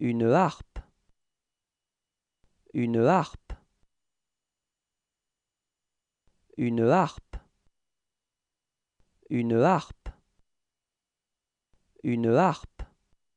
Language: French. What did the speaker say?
une harpe, une harpe, une harpe, une harpe, une harpe.